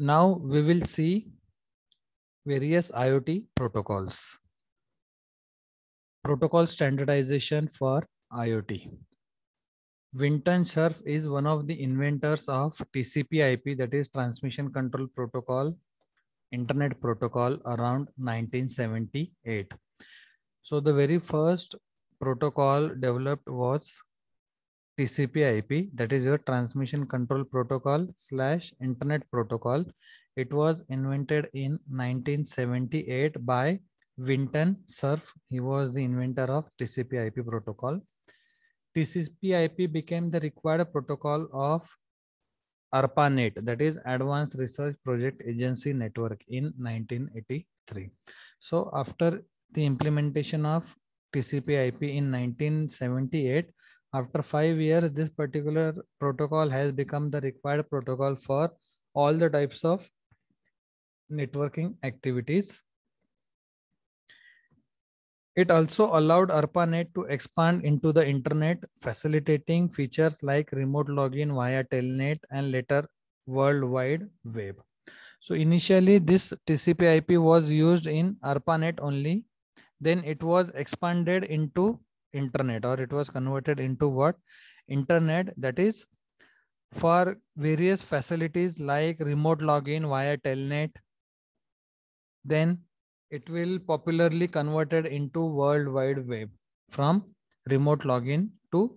now we will see various IoT protocols. Protocol standardization for IoT. Winton Scherf is one of the inventors of TCP IP that is transmission control protocol, internet protocol around 1978. So the very first protocol developed was TCP IP, that is your transmission control protocol slash internet protocol. It was invented in 1978 by Winton Cerf. He was the inventor of TCP IP protocol. TCP IP became the required protocol of ARPANET, that is Advanced Research Project Agency Network in 1983. So after the implementation of TCP IP in 1978, after five years, this particular protocol has become the required protocol for all the types of networking activities. It also allowed ARPANET to expand into the internet, facilitating features like remote login via telnet and later World Wide Web. So initially this TCP IP was used in ARPANET only. Then it was expanded into internet or it was converted into what internet that is for various facilities like remote login via telnet then it will popularly converted into world wide web from remote login to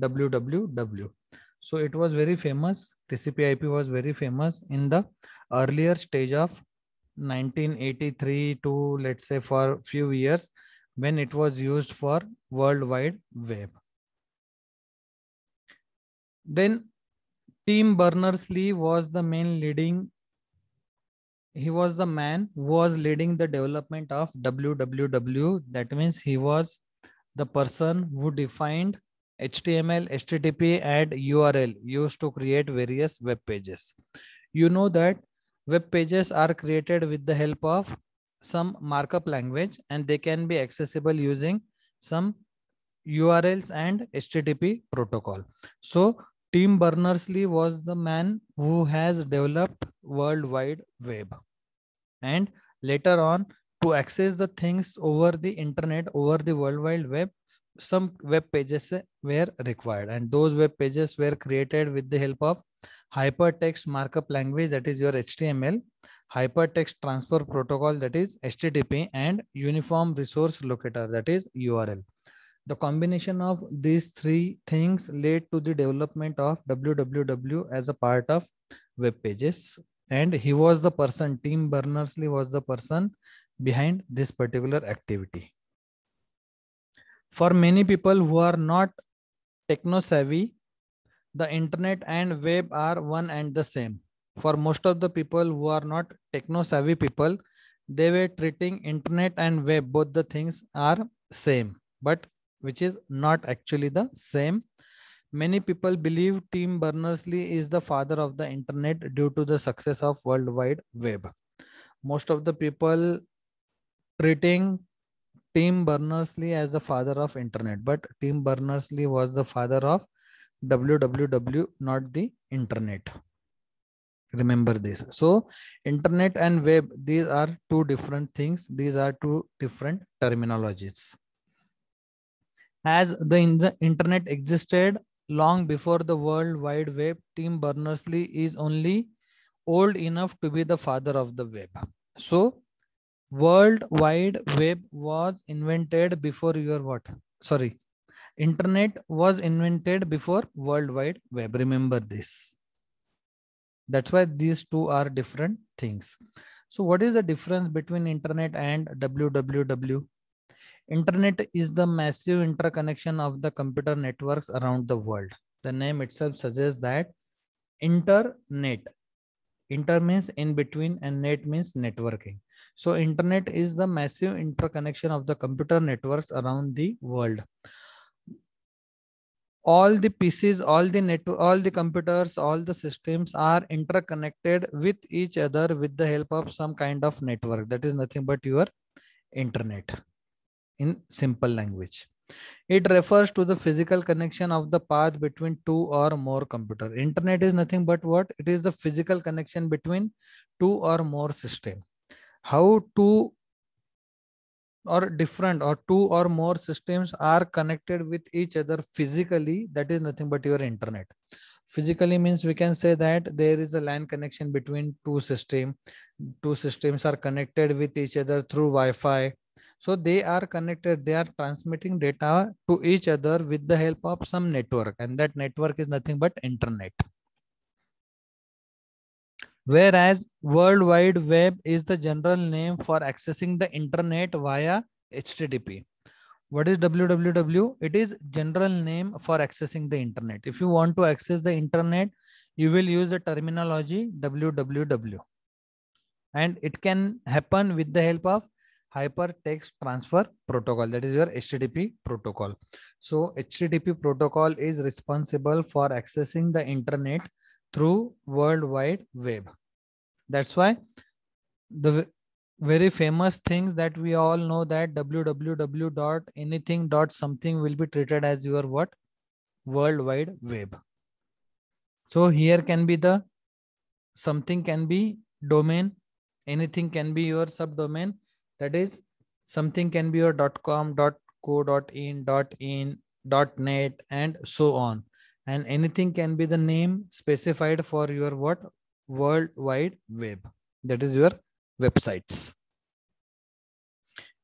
www so it was very famous tcp ip was very famous in the earlier stage of 1983 to let's say for few years when it was used for World Wide Web. Then Tim Berners-Lee was the main leading, he was the man who was leading the development of WWW. That means he was the person who defined HTML, HTTP and URL used to create various web pages. You know that web pages are created with the help of some markup language and they can be accessible using some URLs and HTTP protocol. So Tim Berners-Lee was the man who has developed World Wide Web. And later on, to access the things over the internet, over the World Wide Web, some web pages were required. And those web pages were created with the help of hypertext markup language, that is your HTML, hypertext transfer protocol that is HTTP and uniform resource locator that is URL. The combination of these three things led to the development of www as a part of web pages. And he was the person, Tim Berners-Lee was the person behind this particular activity. For many people who are not techno savvy, the internet and web are one and the same for most of the people who are not techno savvy people they were treating internet and web both the things are same but which is not actually the same many people believe tim berners-lee is the father of the internet due to the success of world wide web most of the people treating tim berners-lee as the father of internet but tim berners-lee was the father of www not the internet remember this so internet and web these are two different things these are two different terminologies as the internet existed long before the world wide web tim berners-lee is only old enough to be the father of the web so world wide web was invented before your what sorry internet was invented before world wide web remember this that's why these two are different things. So what is the difference between internet and www? Internet is the massive interconnection of the computer networks around the world. The name itself suggests that internet. Inter means in between and net means networking. So internet is the massive interconnection of the computer networks around the world all the pieces all the network all the computers all the systems are interconnected with each other with the help of some kind of network that is nothing but your internet in simple language it refers to the physical connection of the path between two or more computer internet is nothing but what it is the physical connection between two or more system how two or different or two or more systems are connected with each other physically that is nothing but your internet physically means we can say that there is a LAN connection between two system two systems are connected with each other through Wi-Fi so they are connected they are transmitting data to each other with the help of some network and that network is nothing but internet whereas World Wide Web is the general name for accessing the internet via HTTP. What is www? It is general name for accessing the internet. If you want to access the internet, you will use the terminology www. And it can happen with the help of hypertext transfer protocol that is your http protocol so http protocol is responsible for accessing the internet through World Wide Web. That's why the very famous things that we all know that www dot anything dot something will be treated as your what world wide web so here can be the something can be domain anything can be your subdomain that is something can be your dot com dot co dot in dot in dot net and so on and anything can be the name specified for your what world wide web that is your websites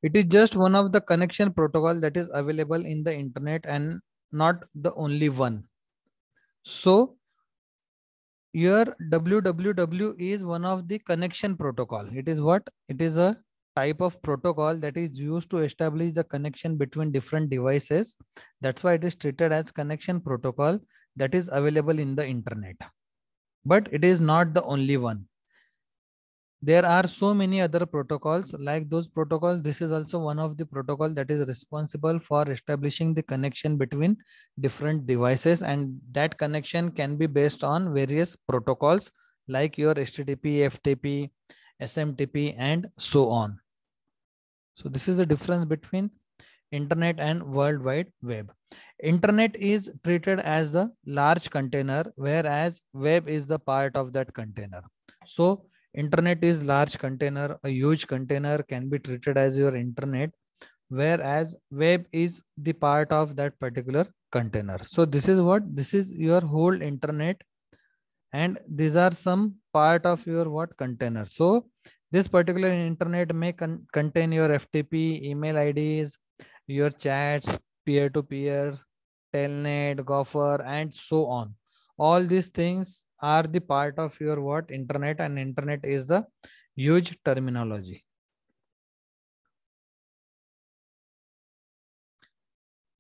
it is just one of the connection protocol that is available in the internet and not the only one so your www is one of the connection protocol it is what it is a type of protocol that is used to establish the connection between different devices. That's why it is treated as connection protocol that is available in the internet. But it is not the only one. There are so many other protocols like those protocols. This is also one of the protocol that is responsible for establishing the connection between different devices and that connection can be based on various protocols like your HTTP, FTP, SMTP and so on. So this is the difference between internet and world wide web. Internet is treated as the large container, whereas web is the part of that container. So internet is large container, a huge container can be treated as your internet, whereas web is the part of that particular container. So this is what, this is your whole internet and these are some part of your what container. So this particular internet may con contain your ftp email ids your chats peer to peer telnet gopher and so on all these things are the part of your what internet and internet is the huge terminology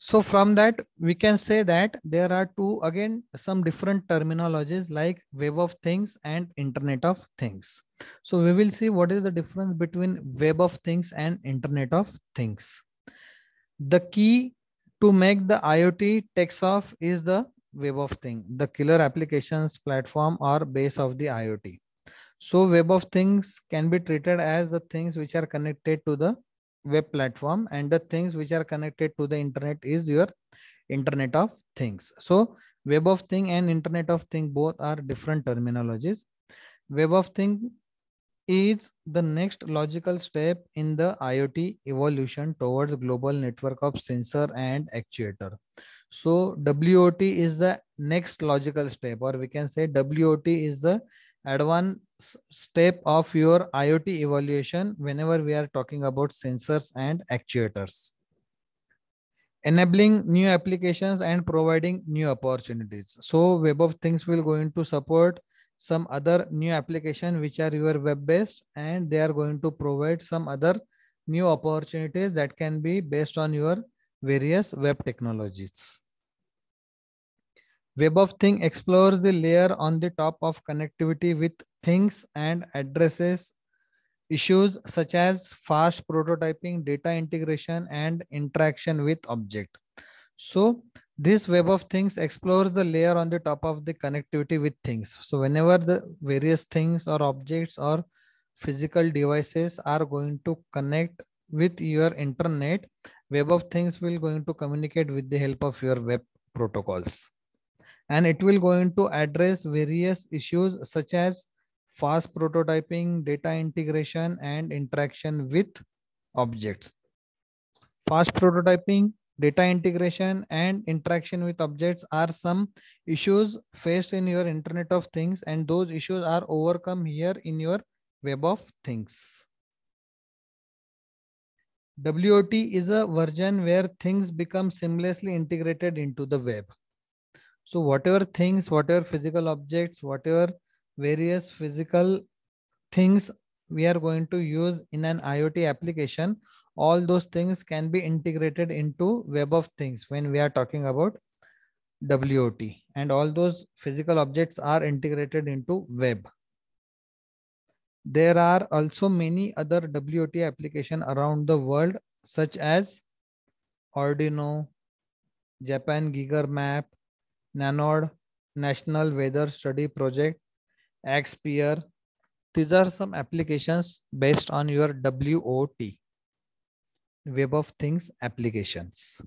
So from that, we can say that there are two, again, some different terminologies like web of things and internet of things. So we will see what is the difference between web of things and internet of things. The key to make the IoT takes off is the web of thing, the killer applications platform or base of the IoT. So web of things can be treated as the things which are connected to the web platform and the things which are connected to the internet is your internet of things so web of thing and internet of thing both are different terminologies web of thing is the next logical step in the iot evolution towards global network of sensor and actuator so wot is the next logical step or we can say wot is the advanced step of your IoT evaluation whenever we are talking about sensors and actuators. Enabling new applications and providing new opportunities. So Web of Things will go into support some other new application which are your web-based and they are going to provide some other new opportunities that can be based on your various web technologies. Web of Thing explores the layer on the top of connectivity with Things and addresses issues such as fast prototyping, data integration, and interaction with object. So this web of things explores the layer on the top of the connectivity with things. So whenever the various things or objects or physical devices are going to connect with your internet, web of things will going to communicate with the help of your web protocols. And it will going to address various issues such as fast prototyping, data integration, and interaction with objects. Fast prototyping, data integration, and interaction with objects are some issues faced in your Internet of Things, and those issues are overcome here in your Web of Things. WOT is a version where things become seamlessly integrated into the web. So whatever things, whatever physical objects, whatever various physical things we are going to use in an IoT application, all those things can be integrated into web of things when we are talking about WOT and all those physical objects are integrated into web. There are also many other WOT application around the world such as Arduino, Japan Giger Map, NANOD, National Weather Study Project, X These are some applications based on your WOT, Web of Things applications.